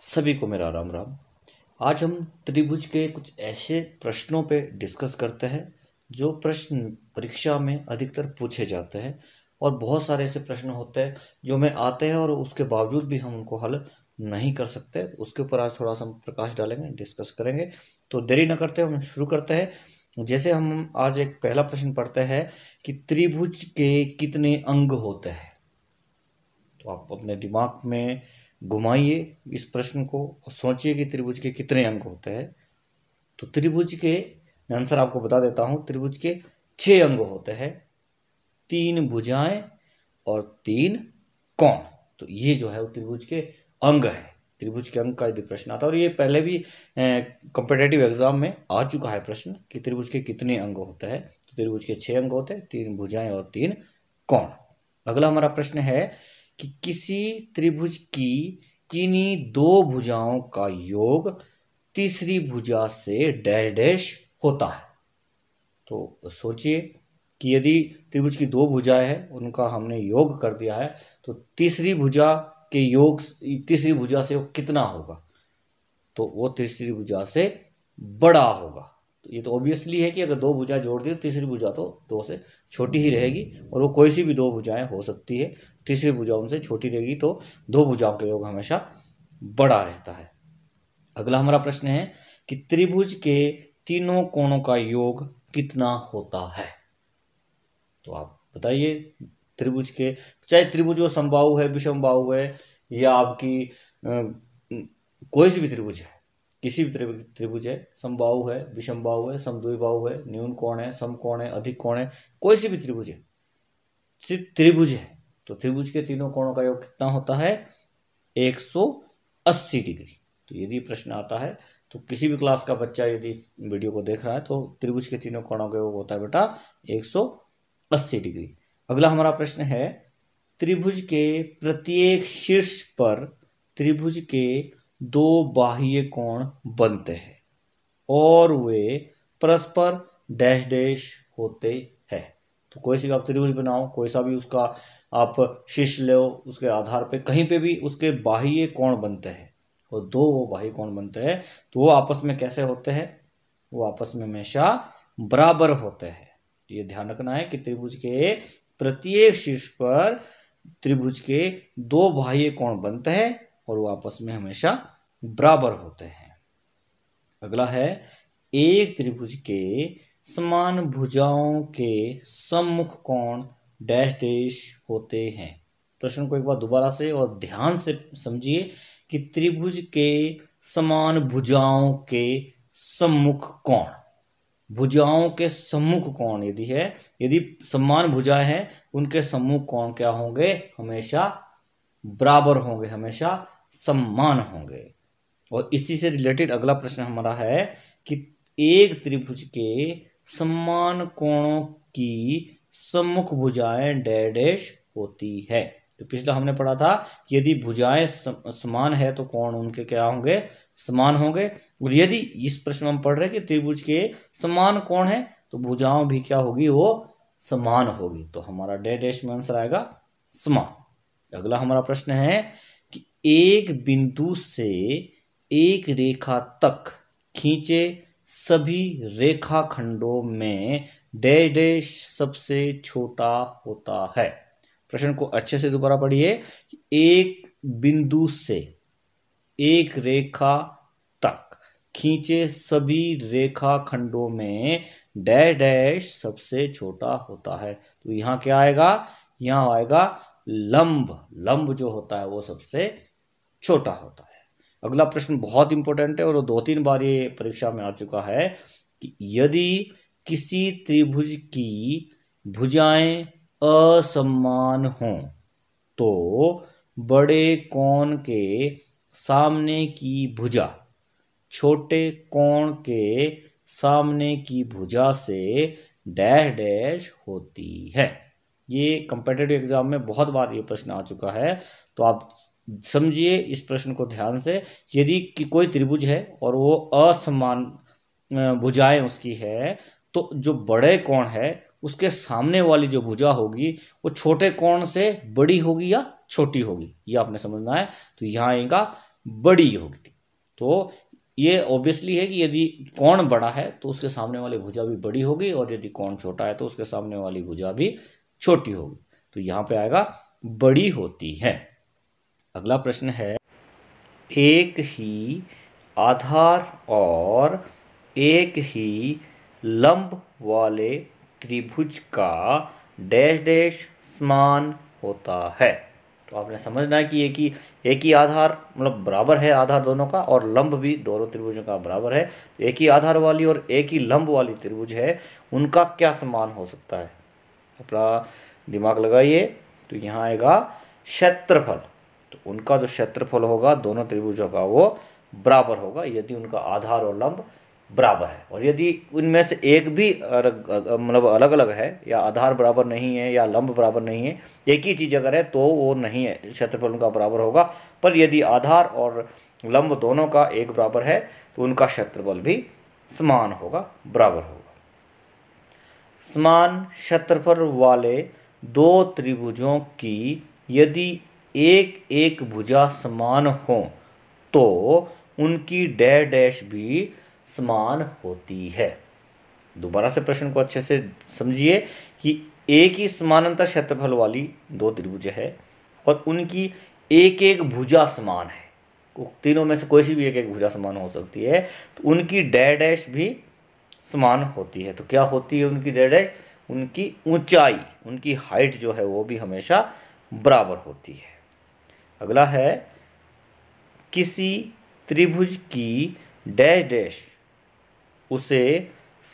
सभी को मेरा राम राम आज हम त्रिभुज के कुछ ऐसे प्रश्नों पे डिस्कस करते हैं जो प्रश्न परीक्षा में अधिकतर पूछे जाते हैं और बहुत सारे ऐसे प्रश्न होते हैं जो हमें आते हैं और उसके बावजूद भी हम उनको हल नहीं कर सकते उसके ऊपर आज थोड़ा सा हम प्रकाश डालेंगे डिस्कस करेंगे तो देरी न करते हम शुरू करते हैं जैसे हम आज एक पहला प्रश्न पढ़ते हैं कि त्रिभुज के कितने अंग होते हैं तो आप अपने दिमाग में घुमाइए इस प्रश्न को और सोचिए कि त्रिभुज के कितने अंक होते हैं तो त्रिभुज के मैं आंसर आपको बता देता हूँ त्रिभुज के छः अंग होते हैं तीन भुजाएं और तीन कौन तो ये जो है वो त्रिभुज के अंग है त्रिभुज के अंग का यदि प्रश्न आता है और ये पहले भी कंपिटेटिव एग्जाम में आ चुका है प्रश्न कि त्रिभुज के कितने अंग होते हैं तो त्रिभुज के छः अंग होते हैं तीन भुजाएं और तीन कौन अगला हमारा प्रश्न है कि किसी त्रिभुज की किन्हीं दो भुजाओं का योग तीसरी भुजा से डैश डैश होता है तो सोचिए कि यदि त्रिभुज की दो भुजाएं हैं उनका हमने योग कर दिया है तो तीसरी भुजा के योग तीसरी भुजा से वो कितना होगा तो वो तीसरी भुजा से बड़ा होगा तो ये तो ऑब्वियसली है कि अगर दो भुजाएं जोड़ दी तो तीसरी भुजा तो दो से छोटी ही रहेगी और वो कोई सी भी दो भुजाएं हो सकती है तीसरी भुजा उनसे छोटी रहेगी तो दो भुजाओं का योग हमेशा बड़ा रहता है अगला हमारा प्रश्न है कि त्रिभुज के तीनों कोणों का योग कितना होता है तो आप बताइए त्रिभुज के चाहे त्रिभुज वो समबाहु है विषमबाहु है या आपकी कोई सी भी त्रिभुज है किसी भी त्रिभुज है समबाहु है विषम बाहु है समद्विबाहु है न्यून कोण है सम कोण है अधिक कोण है कोई सी भी त्रिभुज है सिर्फ त्रिभुज है तो त्रिभुज के तीनों कोणों का योग कितना होता है 180 डिग्री तो यदि प्रश्न आता है तो किसी भी क्लास का बच्चा यदि वीडियो को देख रहा है तो त्रिभुज के तीनों कोणों का योग होता है बेटा एक डिग्री अगला हमारा प्रश्न है त्रिभुज के प्रत्येक शीर्ष पर त्रिभुज के दो बाह्य कोण बनते हैं और वे परस्पर डैश डैश होते हैं तो कोई सी आप त्रिभुज बनाओ कोई सा भी उसका आप शीर्ष ले उसके आधार पे कहीं पे भी उसके बाह्य कोण बनते हैं और दो वो बाह्य कोण बनते हैं तो वो आपस में कैसे होते हैं वो आपस में हमेशा बराबर होते हैं ये ध्यान रखना है कि त्रिभुज के प्रत्येक शीर्ष पर त्रिभुज के दो बाह्य कोण बनते हैं और वो आपस में हमेशा बराबर होते हैं अगला है एक त्रिभुज के समान भुजाओं के सम्मुख कोण डैश डैश होते हैं प्रश्न को एक बार दोबारा से और ध्यान से समझिए कि त्रिभुज के समान भुजाओं के सम्मुख कोण भुजाओं के सम्मुख कोण यदि है यदि समान भुजाएं हैं उनके सम्मुख कोण क्या होंगे हमेशा बराबर होंगे हमेशा सम्मान होंगे और इसी से रिलेटेड अगला प्रश्न हमारा है कि एक त्रिभुज के सम्मान कोणों की सम्मुख भुजाएं डैडेश होती है तो पिछला हमने पढ़ा था यदि भुजाएं समान है तो कौन उनके क्या होंगे समान होंगे और यदि इस प्रश्न में हम पढ़ रहे हैं कि त्रिभुज के समान कौन है तो भुजाओं भी क्या होगी वो समान होगी तो हमारा डेडेश में आंसर आएगा समान अगला हमारा प्रश्न है एक बिंदु से एक रेखा तक खींचे सभी रेखाखंडों में डैश डैश सबसे छोटा होता है प्रश्न को अच्छे से दोबारा पढ़िए एक बिंदु से एक रेखा तक खींचे सभी रेखाखंडों में डैश डैश सबसे छोटा होता है तो यहाँ क्या आएगा यहाँ आएगा लंब लंब जो होता है वो सबसे छोटा होता है अगला प्रश्न बहुत इंपॉर्टेंट है और दो तीन बार ये परीक्षा में आ चुका है कि यदि किसी त्रिभुज की भुजाएं असमान हों तो बड़े कोण के सामने की भुजा छोटे कोण के सामने की भुजा से डैश डैश होती है ये कंपेटेटिव एग्ज़ाम में बहुत बार ये प्रश्न आ चुका है तो आप समझिए इस प्रश्न को ध्यान से यदि कि कोई त्रिभुज है और वो असमान भुजाएं उसकी है तो जो बड़े कोण है उसके सामने वाली जो भुजा होगी वो छोटे कोण से बड़ी होगी या छोटी होगी ये आपने समझना है तो यहाँ आएगा बड़ी होगी तो ये ऑब्वियसली है कि यदि कोण बड़ा है तो उसके सामने वाली भुजा भी बड़ी होगी और यदि कोण छोटा है तो उसके सामने वाली भुजा भी छोटी होगी तो यहाँ पे आएगा बड़ी होती है अगला प्रश्न है एक ही आधार और एक ही लंब वाले त्रिभुज का डैश डैश समान होता है तो आपने समझना है कि एक ही एक ही आधार मतलब बराबर है आधार दोनों का और लंब भी दोनों त्रिभुजों का बराबर है एक ही आधार वाली और एक ही लंब वाली त्रिभुज है उनका क्या समान हो सकता है अपना दिमाग लगाइए तो यहाँ आएगा क्षेत्रफल तो उनका जो क्षेत्रफल होगा दोनों त्रिभुजों का वो बराबर होगा यदि उनका आधार और लंब बराबर है और यदि उनमें से एक भी मतलब अलग अलग है या आधार बराबर नहीं है या लंब बराबर नहीं है एक ही चीज़ अगर है तो वो नहीं है क्षेत्रफल उनका बराबर होगा पर यदि आधार और लंब दोनों का एक बराबर है तो उनका क्षेत्रफल भी समान होगा बराबर होगा समान क्षेत्रफल वाले दो त्रिभुजों की यदि एक एक भुजा समान हो तो उनकी डे डैश भी समान होती है दोबारा से प्रश्न को अच्छे से समझिए कि एक ही समानता क्षेत्रफल वाली दो त्रिभुज है और उनकी एक एक भुजा समान है तो तीनों में से कोई सी भी एक एक भुजा समान हो सकती है तो उनकी डे डैश भी समान होती है तो क्या होती है उनकी रेड एज उनकी ऊंचाई उनकी हाइट जो है वो भी हमेशा बराबर होती है अगला है किसी त्रिभुज की डैश डैश उसे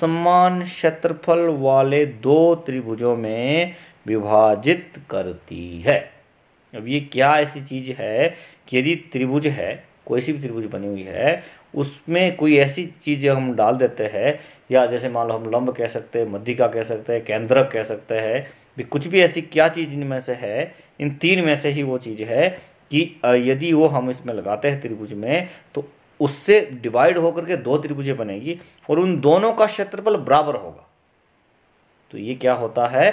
समान क्षेत्रफल वाले दो त्रिभुजों में विभाजित करती है अब ये क्या ऐसी चीज़ है कि यदि त्रिभुज है कोई सी भी त्रिभुज बनी हुई है उसमें कोई ऐसी चीज़ हम डाल देते हैं या जैसे मान लो हम लंब कह सकते हैं मध्यिका कह सकते हैं केंद्रक कह सकते हैं भी कुछ भी ऐसी क्या चीज़ इनमें से है इन तीन में से ही वो चीज़ है कि यदि वो हम इसमें लगाते हैं त्रिभुज में तो उससे डिवाइड होकर के दो त्रिभुजें बनेगी और उन दोनों का क्षेत्रफल बराबर होगा तो ये क्या होता है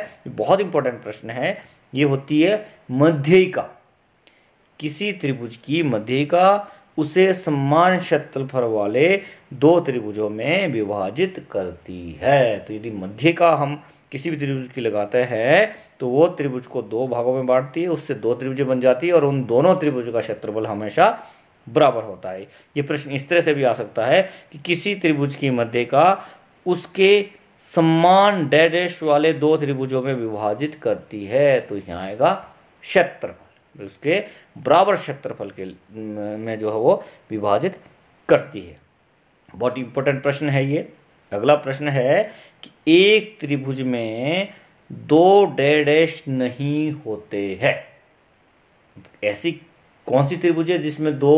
बहुत इंपॉर्टेंट प्रश्न है ये होती है मध्यिका किसी त्रिभुज की मध्यिका उसे समान क्षेत्रफल वाले दो त्रिभुजों में विभाजित करती है तो यदि मध्य का हम किसी भी त्रिभुज की लगाते हैं तो वो त्रिभुज को दो भागों में बांटती है उससे दो त्रिभुज बन जाती है और उन दोनों त्रिभुज का क्षेत्रफल हमेशा बराबर होता है ये प्रश्न इस तरह से भी आ सकता है कि किसी त्रिभुज की मध्य का उसके समान डैश वाले दो त्रिभुजों में विभाजित करती है तो यहाँ आएगा क्षेत्रफल उसके बराबर क्षेत्रफल के में जो है वो विभाजित करती है बहुत इंपॉर्टेंट प्रश्न है ये अगला प्रश्न है कि एक त्रिभुज में दो डेडेश नहीं होते हैं ऐसी कौन सी त्रिभुज है जिसमें दो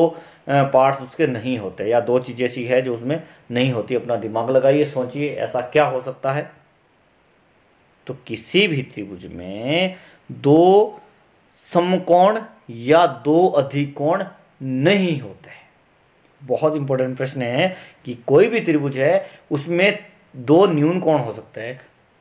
पार्ट्स उसके नहीं होते या दो चीज़ ऐसी है जो उसमें नहीं होती अपना दिमाग लगाइए सोचिए ऐसा क्या हो सकता है तो किसी भी त्रिभुज में दो समकोण या दो अधिकोण नहीं होते बहुत इंपॉर्टेंट प्रश्न है कि कोई भी त्रिभुज है उसमें दो न्यून कोण हो सकता है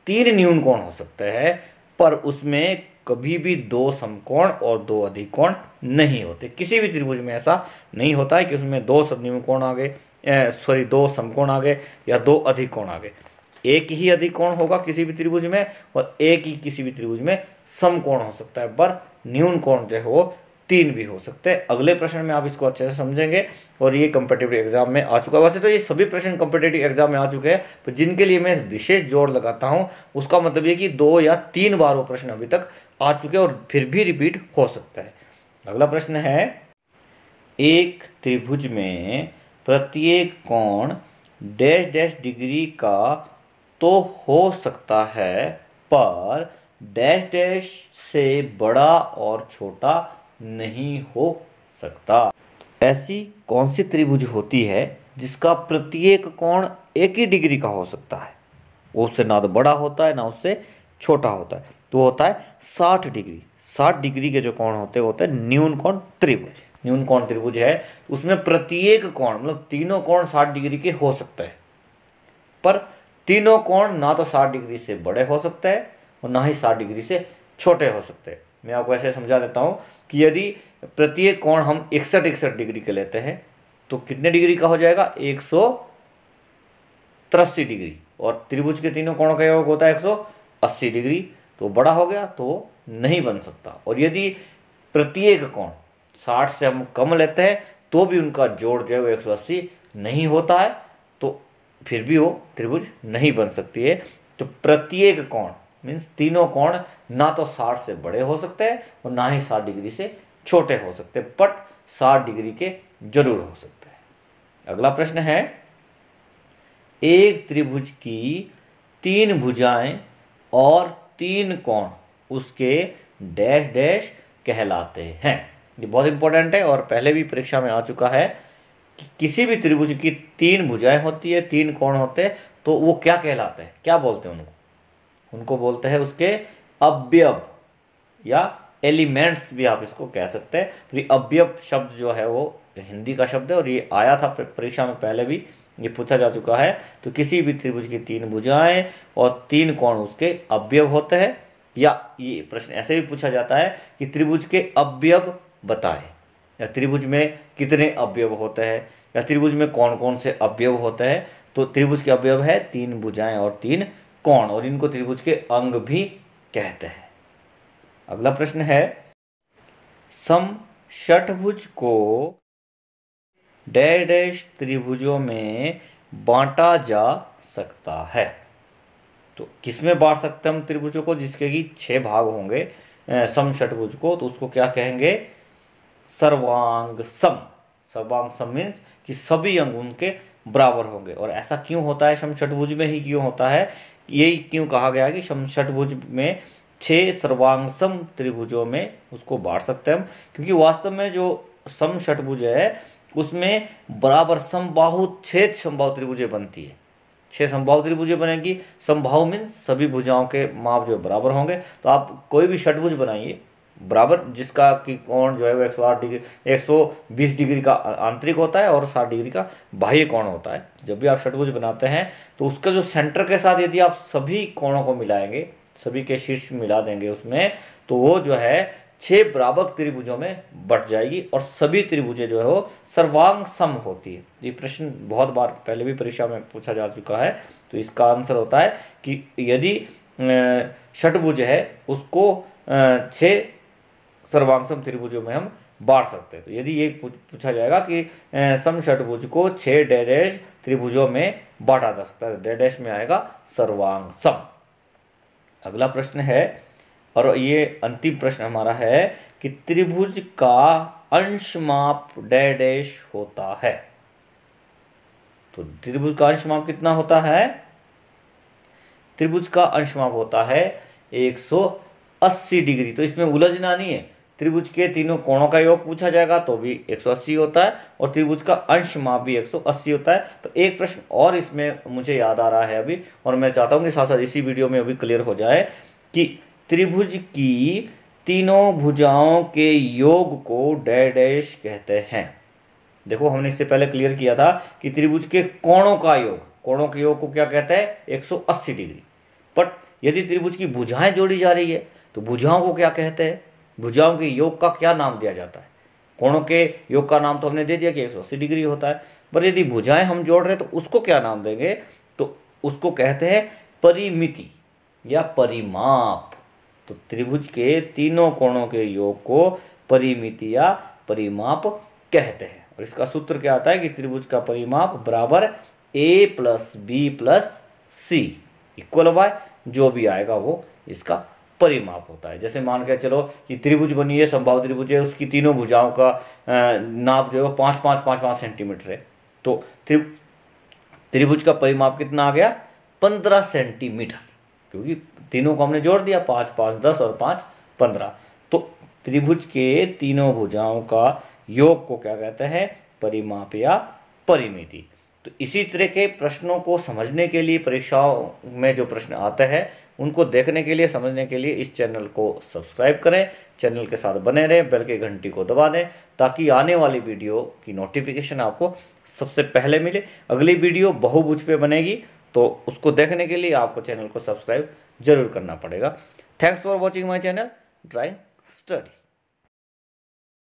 तीन न्यून कोण हो सकता है पर उसमें कभी भी दो समकोण और दो अधिकोण नहीं होते किसी भी त्रिभुज में ऐसा नहीं होता है कि उसमें दो सबनिम्न कोण आ गए सॉरी दो समकोण आ गए या दो अधिकोण आ गए एक ही अधिकोण होगा किसी भी त्रिभुज में और एक ही किसी भी त्रिभुज में समकोण हो सकता है पर न्यून कोण जो है वो तीन भी हो सकते हैं अगले प्रश्न में आप इसको अच्छे से समझेंगे और ये कम्पिटेटिव एग्जाम में आ चुका है वैसे तो ये सभी प्रश्न कम्पिटेटिव एग्जाम में आ चुके हैं पर जिनके लिए मैं विशेष जोर लगाता हूँ उसका मतलब ये कि दो या तीन बार वो प्रश्न अभी तक आ चुके और फिर भी रिपीट हो सकता है अगला प्रश्न है एक त्रिभुज में प्रत्येक कोण डैश डैश डिग्री का तो हो सकता है पर डैश डैश से बड़ा और छोटा नहीं हो सकता ऐसी कौन सी त्रिभुज होती है जिसका प्रत्येक कोण एक ही डिग्री का हो सकता है उससे ना तो बड़ा होता है ना उससे छोटा होता है तो होता है साठ डिग्री साठ डिग्री के जो कोण होते हैं होते हैं न्यून कोण त्रिभुज न्यून कोण त्रिभुज है उसमें प्रत्येक कोण मतलब तीनों कोण साठ डिग्री के हो सकते हैं पर तीनों कोण ना तो साठ डिग्री से बड़े हो सकते हैं और ना ही साठ डिग्री से छोटे हो सकते मैं आपको ऐसे समझा देता हूँ कि यदि प्रत्येक कोण हम इकसठ इकसठ डिग्री के लेते हैं तो कितने डिग्री का हो जाएगा एक सौ डिग्री और त्रिभुज के तीनों कोणों का योग होता है एक सौ अस्सी डिग्री तो बड़ा हो गया तो नहीं बन सकता और यदि प्रत्येक कोण साठ से हम कम लेते हैं तो भी उनका जोड़ जो है वो एक सौ अस्सी नहीं होता है तो फिर भी वो त्रिभुज नहीं बन सकती है तो प्रत्येक कोण मीन्स तीनों कोण ना तो साठ से बड़े हो सकते हैं और ना ही साठ डिग्री से छोटे हो सकते हैं बट साठ डिग्री के जरूर हो सकते हैं अगला प्रश्न है एक त्रिभुज की तीन भुजाएं और तीन कोण उसके डैश डैश कहलाते हैं ये बहुत इंपॉर्टेंट है और पहले भी परीक्षा में आ चुका है कि किसी भी त्रिभुज की तीन भुजाएं होती है तीन कोण होते हैं तो वो क्या कहलाते हैं क्या बोलते हैं उनको उनको बोलते हैं उसके अव्यव या एलिमेंट्स भी आप इसको कह सकते हैं तो ये अव्यव शब्द जो है वो हिंदी का शब्द है और ये आया था परीक्षा में पहले भी ये पूछा जा चुका है तो किसी भी त्रिभुज की तीन भुजाएं और तीन कोण उसके अव्यव होते हैं या ये प्रश्न ऐसे भी पूछा जाता है कि त्रिभुज के अव्यव बताएं या त्रिभुज में कितने अवयव होते हैं या त्रिभुज में कौन कौन से अवयव होते हैं तो त्रिभुज के अवयव है तीन भुजाएं और तीन कौन और इनको त्रिभुज के अंग भी कहते हैं अगला प्रश्न है सम षटभुज को डैश डैश त्रिभुजों में बांटा जा सकता है तो किसमें बांट सकते हैं हम त्रिभुजों को जिसके कि छह भाग होंगे सम षटभुज को तो उसको क्या कहेंगे सर्वांग सम सर्वांग सम मीन्स कि सभी अंग उनके बराबर होंगे और ऐसा क्यों होता है सम षटभुज में ही क्यों होता है यही क्यों कहा गया कि षटभुज में छः सर्वांग त्रिभुजों में उसको बांट सकते हैं हम क्योंकि वास्तव में जो सम षटभुज है उसमें बराबर समबाहु छेद संभाव त्रिभुजें बनती है छः संभाव त्रिभुजें बनेंगी संभाव मीन सभी भुजाओं के माप जो बराबर होंगे तो आप कोई भी षटभुज बनाइए बराबर जिसका कि कोण जो है वो एक सौ आठ डिग्री एक सौ बीस डिग्री का आंतरिक होता है और साठ डिग्री का बाह्य कोण होता है जब भी आप षटभुज बनाते हैं तो उसका जो सेंटर के साथ यदि आप सभी कोणों को मिलाएंगे सभी के शीर्ष मिला देंगे उसमें तो वो जो है छः बराबर त्रिभुजों में बट जाएगी और सभी त्रिभुजें जो है वो सर्वांग सम होती है ये प्रश्न बहुत बार पहले भी परीक्षा में पूछा जा चुका है तो इसका आंसर होता है कि यदि षटभुज है उसको छः सर्वांगसम त्रिभुजों में हम बांट सकते हैं तो यदि ये पूछा जाएगा कि सम षटभुज को छः डेडेश त्रिभुजों में बांटा जा सकता है डेडेश में आएगा सर्वांग अगला प्रश्न है और ये अंतिम प्रश्न हमारा है कि त्रिभुज का अंश माप डेडेश होता है तो त्रिभुज का अंश माप कितना होता है त्रिभुज का अंश माप होता है 180 डिग्री तो इसमें उलझना नहीं है त्रिभुज के तीनों कोणों का योग पूछा जाएगा तो भी 180 होता है और त्रिभुज का अंश माप भी 180 होता है तो एक प्रश्न और इसमें मुझे याद आ रहा है अभी और मैं चाहता हूँ कि साथ साथ इसी वीडियो में अभी क्लियर हो जाए कि त्रिभुज की तीनों भुजाओं के योग को डैश कहते हैं देखो हमने इससे पहले क्लियर किया था कि त्रिभुज के कोणों का योग कोणों के योग को क्या कहते हैं 180 डिग्री बट यदि त्रिभुज की भुजाएं जोड़ी जा रही है तो भुजाओं को क्या कहते हैं भुजाओं के योग का क्या नाम दिया जाता है कोणों के योग का नाम तो हमने दे दिया कि एक डिग्री होता है पर यदि भुजाएं हम जोड़ रहे हैं तो उसको क्या नाम देंगे तो उसको कहते हैं परिमिति या परिमाप तो त्रिभुज के तीनों कोणों के योग को परिमिति या परिमाप कहते हैं और इसका सूत्र क्या आता है कि त्रिभुज का परिमाप बराबर A plus B plus C equal by जो भी आएगा वो इसका परिमाप होता है जैसे मान के चलो कि त्रिभुज बनी है संभाव त्रिभुज है उसकी तीनों भुजाओं का नाप जो है वो पाँच पाँच पाँच पाँच सेंटीमीटर है तो त्रिभुज का परिमाप कितना आ गया पंद्रह सेंटीमीटर क्योंकि तीनों को हमने जोड़ दिया पाँच पाँच दस और पाँच पंद्रह तो त्रिभुज के तीनों भुजाओं का योग को क्या कहते हैं परिमाप या परिमिति तो इसी तरह के प्रश्नों को समझने के लिए परीक्षाओं में जो प्रश्न आते हैं उनको देखने के लिए समझने के लिए इस चैनल को सब्सक्राइब करें चैनल के साथ बने रहें बेल के घंटी को दबा दें ताकि आने वाली वीडियो की नोटिफिकेशन आपको सबसे पहले मिले अगली वीडियो बहुभुज पे बनेगी तो उसको देखने के लिए आपको चैनल को सब्सक्राइब जरूर करना पड़ेगा thanks for watching my channel drawing study